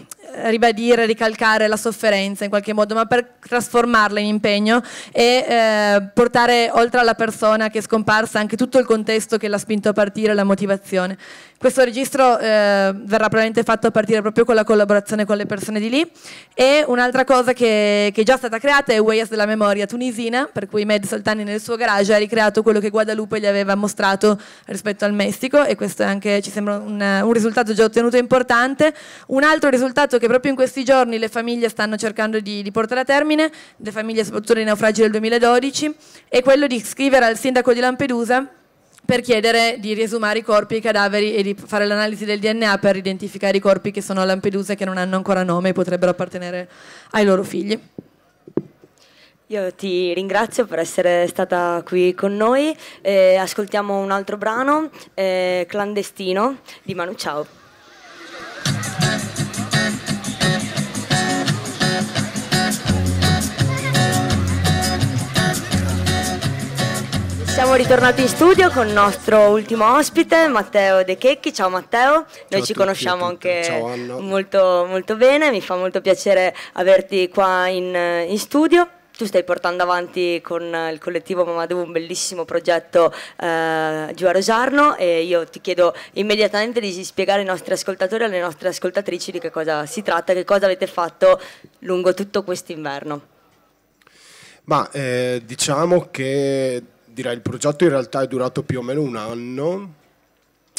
ribadire, ricalcare la sofferenza in qualche modo, ma per trasformarla in impegno e eh, portare oltre alla persona che è scomparsa anche tutto il contesto che l'ha spinto a partire, la motivazione. Questo registro eh, verrà probabilmente fatto a partire proprio con la collaborazione con le persone di lì e un'altra cosa che, che, è già stata creata è Ways della memoria tunisina, per cui Med Soltani nel suo garage ha ricreato quello che Guadalupe gli aveva mostrato rispetto al Messico e questo anche, ci sembra un, un risultato già ottenuto importante. Un altro risultato che proprio in questi giorni le famiglie stanno cercando di, di portare a termine, le famiglie soprattutto dei naufragi del 2012, è quello di scrivere al sindaco di Lampedusa per chiedere di riesumare i corpi e i cadaveri e di fare l'analisi del DNA per identificare i corpi che sono a Lampedusa e che non hanno ancora nome e potrebbero appartenere ai loro figli. Io ti ringrazio per essere stata qui con noi, eh, ascoltiamo un altro brano, eh, Clandestino di Manu Ciao. Siamo ritornati in studio con il nostro ultimo ospite, Matteo De Checchi. Ciao Matteo, noi Ciao ci conosciamo anche molto, molto, bene, mi fa molto piacere averti qua in, in studio. Tu stai portando avanti con il collettivo Mamadou un bellissimo progetto eh, giù a Rosarno e io ti chiedo immediatamente di spiegare ai nostri ascoltatori e alle nostre ascoltatrici di che cosa si tratta, che cosa avete fatto lungo tutto questo inverno. Ma eh, diciamo che direi il progetto in realtà è durato più o meno un anno.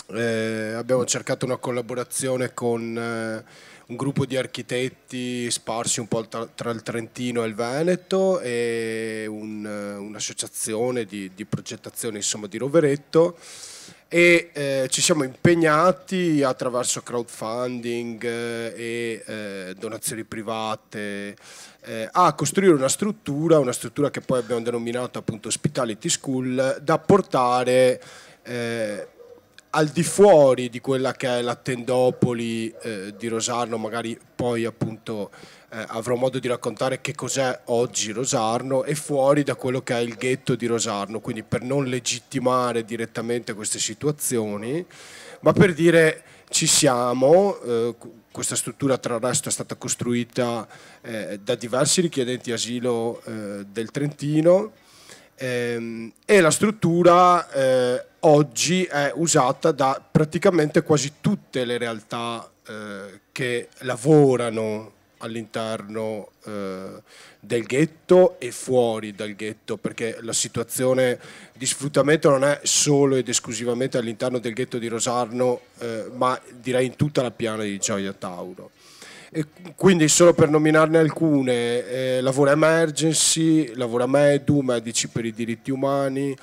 Eh, abbiamo cercato una collaborazione con eh, un gruppo di architetti sparsi un po' tra il Trentino e il Veneto e un, eh, un'associazione di, di, progettazione insomma, di Roveretto e eh, ci siamo impegnati attraverso crowdfunding eh, e eh, donazioni private eh, a costruire una struttura, una struttura che poi abbiamo denominato appunto Hospitality School, da portare al di fuori di quella che è l'attendopoli eh, di Rosarno, magari poi appunto eh, avrò modo di raccontare che cos'è oggi Rosarno e fuori da quello che è il ghetto di Rosarno, quindi per non legittimare direttamente queste situazioni, ma per dire ci siamo, eh, questa struttura tra il resto è stata costruita eh, da diversi richiedenti asilo eh, del Trentino ehm, e la struttura eh, oggi è usata da praticamente quasi tutte le realtà eh, che lavorano all'interno eh, del ghetto e fuori dal ghetto, perché la situazione di sfruttamento non è solo ed esclusivamente all'interno del ghetto di Rosarno, eh, ma direi in tutta la piana di Gioia Tauro. E quindi solo per nominarne alcune, eh, Lavoro Emergency, Lavora Medu, Medici per i diritti umani,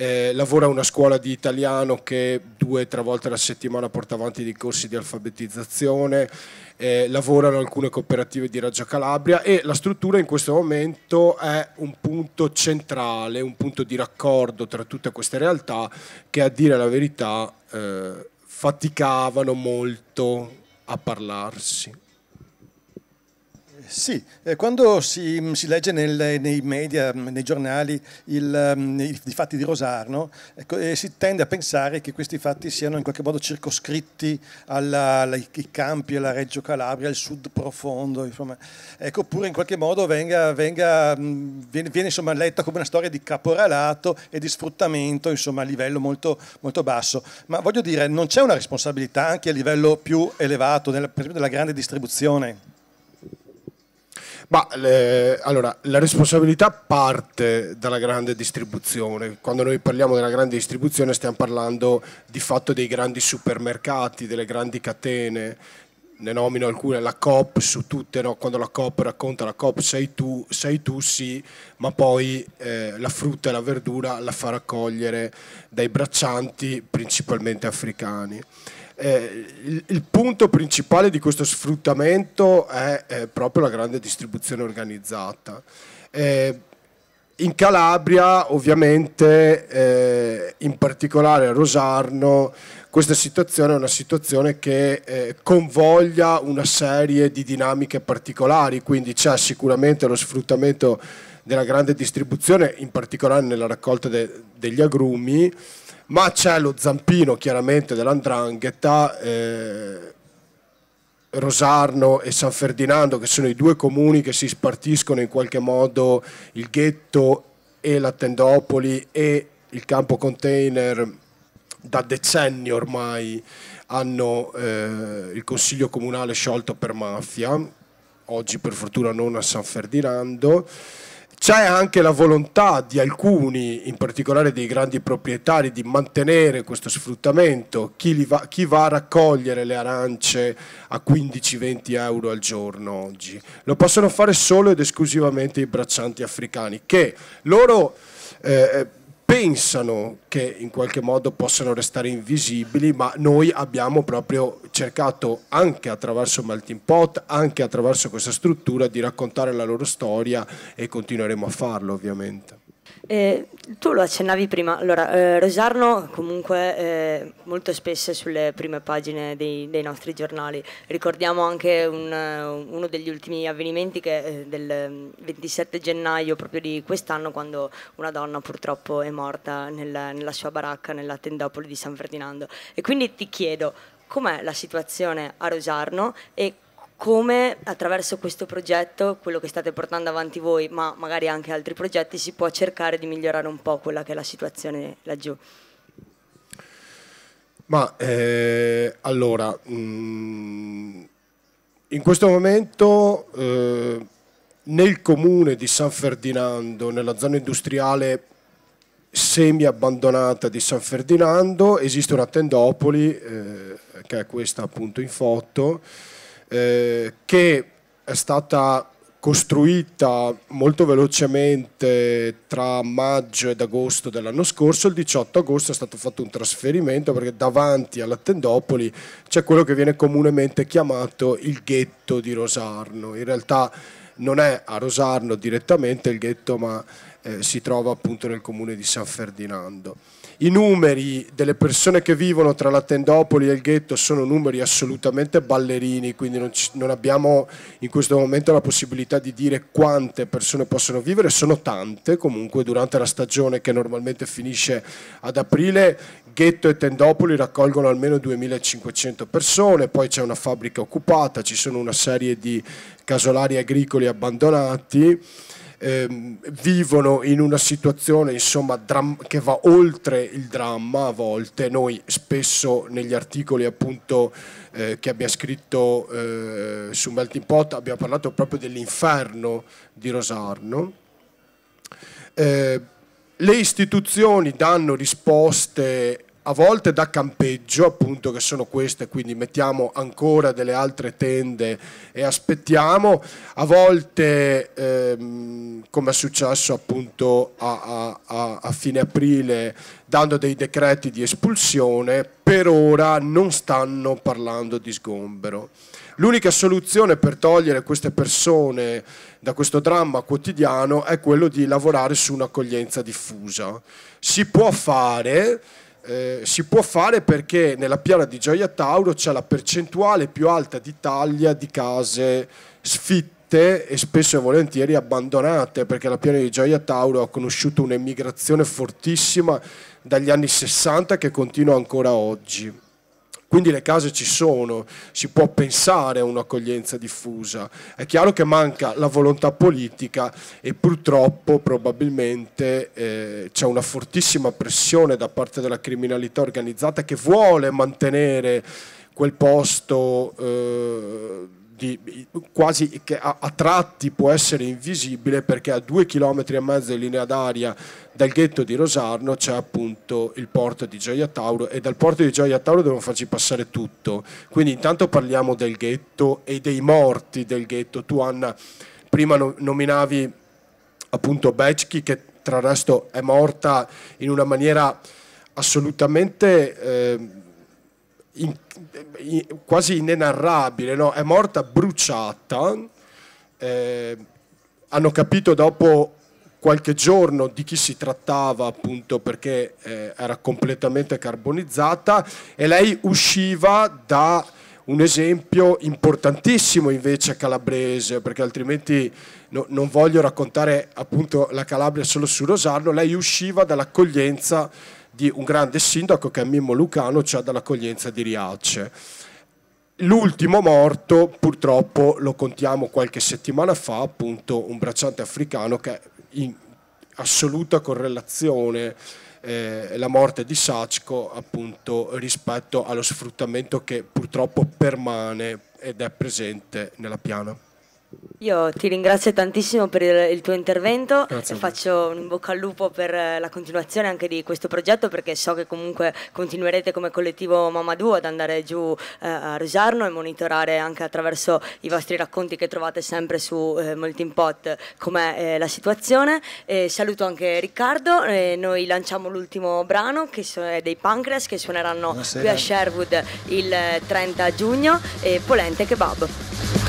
eh, lavora a una scuola di italiano che due o tre volte alla settimana porta avanti dei corsi di alfabetizzazione, eh, lavorano alcune cooperative di Reggio Calabria e la struttura in questo momento è un punto centrale, un punto di raccordo tra tutte queste realtà che a dire la verità eh, faticavano molto a parlarsi. Sì, eh, quando si, mm, si legge nel, nei media, mm, nei giornali, il, i, mm, i, fatti di Rosarno, ecco, eh, si tende a pensare che questi fatti siano in qualche modo circoscritti alla, ai campi, alla Reggio Calabria, al sud profondo, insomma. Ecco, oppure in qualche modo venga, venga, viene, viene insomma, letta come una storia di caporalato e di sfruttamento insomma, a livello molto, molto basso. Ma voglio dire, non c'è una responsabilità anche a livello più elevato, nella, per esempio della grande distribuzione? Ma le, allora, la responsabilità parte dalla grande distribuzione. Quando noi parliamo della grande distribuzione stiamo parlando di fatto dei grandi supermercati, delle grandi catene. Ne nomino alcune, la COP su tutte, no? quando la COP racconta la COP sei tu, sei tu sì, ma poi eh, la frutta e la verdura la fa raccogliere dai braccianti principalmente africani. Eh, il, il, punto principale di questo sfruttamento è, è proprio la grande distribuzione organizzata. Eh, in Calabria, ovviamente, eh, in particolare a Rosarno, questa situazione è una situazione che eh, convoglia una serie di dinamiche particolari, quindi c'è sicuramente lo sfruttamento della grande distribuzione, in particolare nella raccolta de degli agrumi, ma c'è lo zampino chiaramente dell'Andrangheta, eh, Rosarno e San Ferdinando che sono i due comuni che si spartiscono in qualche modo il ghetto e la tendopoli e il campo container da decenni ormai hanno eh, il consiglio comunale sciolto per mafia, oggi per fortuna non a San Ferdinando. C'è anche la volontà di alcuni, in particolare dei grandi proprietari, di mantenere questo sfruttamento. Chi va, chi va a raccogliere le arance a 15-20 euro al giorno oggi? Lo possono fare solo ed esclusivamente i braccianti africani, che loro... Eh, pensano che in qualche modo possano restare invisibili, ma noi abbiamo proprio cercato anche attraverso Melting Pot, anche attraverso questa struttura di raccontare la loro storia e continueremo a farlo ovviamente. Eh, tu lo accennavi prima, allora eh, Rosarno comunque eh, molto spesso è sulle prime pagine dei, dei nostri giornali, ricordiamo anche un, eh, uno degli ultimi avvenimenti che, è eh, del 27 mm, gennaio proprio di quest'anno quando una donna purtroppo è morta nella, nella sua baracca nella tendopoli di San Ferdinando e quindi ti chiedo com'è la situazione a Rosarno e come attraverso questo progetto, quello che state portando avanti voi, ma magari anche altri progetti, si può cercare di migliorare un po' quella che è la situazione laggiù? Ma eh, allora, mh, mm, in questo momento eh, nel comune di San Ferdinando, nella zona industriale semi-abbandonata di San Ferdinando, esiste una tendopoli, eh, che è questa appunto in foto, eh, che è stata costruita molto velocemente tra maggio ed agosto dell'anno scorso, il 18 agosto è stato fatto un trasferimento perché davanti alla Tendopoli c'è quello che viene comunemente chiamato il ghetto di Rosarno, in realtà non è a Rosarno direttamente il ghetto ma eh, si trova appunto nel comune di San Ferdinando. I numeri delle persone che vivono tra la Tendopoli e il ghetto sono numeri assolutamente ballerini, quindi non, ci, non abbiamo in questo momento la possibilità di dire quante persone possono vivere, sono tante comunque durante la stagione che normalmente finisce ad aprile, ghetto e Tendopoli raccolgono almeno 2500 persone, poi c'è una fabbrica occupata, ci sono una serie di casolari agricoli abbandonati ehm, vivono in una situazione insomma, che va oltre il dramma a volte. Noi spesso negli articoli appunto, eh, che abbiamo scritto eh, su Melting Pot abbiamo parlato proprio dell'inferno di Rosarno. Eh, le istituzioni danno risposte a volte da campeggio, appunto che sono queste, quindi mettiamo ancora delle altre tende e aspettiamo, a volte ehm, come è successo appunto a, a, a fine aprile dando dei decreti di espulsione, per ora non stanno parlando di sgombero. L'unica soluzione per togliere queste persone da questo dramma quotidiano è quello di lavorare su un'accoglienza diffusa. Si può fare, eh, si può fare perché nella piana di Gioia Tauro c'è la percentuale più alta d'Italia di case sfitte e spesso e volentieri abbandonate perché la piana di Gioia Tauro ha conosciuto un'emigrazione fortissima dagli anni 60 che continua ancora oggi. Quindi le case ci sono, si può pensare a un'accoglienza diffusa. È chiaro che manca la volontà politica e purtroppo probabilmente eh, c'è una fortissima pressione da parte della criminalità organizzata che vuole mantenere quel posto. Eh, di, quasi che a, a, tratti può essere invisibile perché a due chilometri e mezzo di linea d'aria dal ghetto di Rosarno c'è appunto il porto di Gioia Tauro e dal porto di Gioia Tauro devono farci passare tutto. Quindi intanto parliamo del ghetto e dei morti del ghetto. Tu Anna prima nominavi appunto Becchi che tra il resto è morta in una maniera assolutamente... Eh, in, in, quasi inenarrabile, no? è morta bruciata, eh, hanno capito dopo qualche giorno di chi si trattava appunto perché eh, era completamente carbonizzata e lei usciva da un esempio importantissimo invece calabrese perché altrimenti no, non voglio raccontare appunto la Calabria solo su Rosarno, lei usciva dall'accoglienza di un grande sindaco che è Mimmo Lucano, cioè dall'accoglienza di Riace. L'ultimo morto, purtroppo, lo contiamo qualche settimana fa, appunto un bracciante africano che è in assoluta correlazione eh, la morte di Sacco appunto rispetto allo sfruttamento che purtroppo permane ed è presente nella piana. Io ti ringrazio tantissimo per il, il tuo intervento Grazie. e faccio un in bocca al lupo per eh, la continuazione anche di questo progetto perché so che comunque continuerete come collettivo Mamadou ad andare giù eh, a Rosarno e monitorare anche attraverso i vostri racconti che trovate sempre su eh, Molting Pot com'è eh, la situazione. E saluto anche Riccardo, e noi lanciamo l'ultimo brano che è dei Pancreas che suoneranno Buonasera. qui a Sherwood il 30 eh, giugno e Polente Kebab.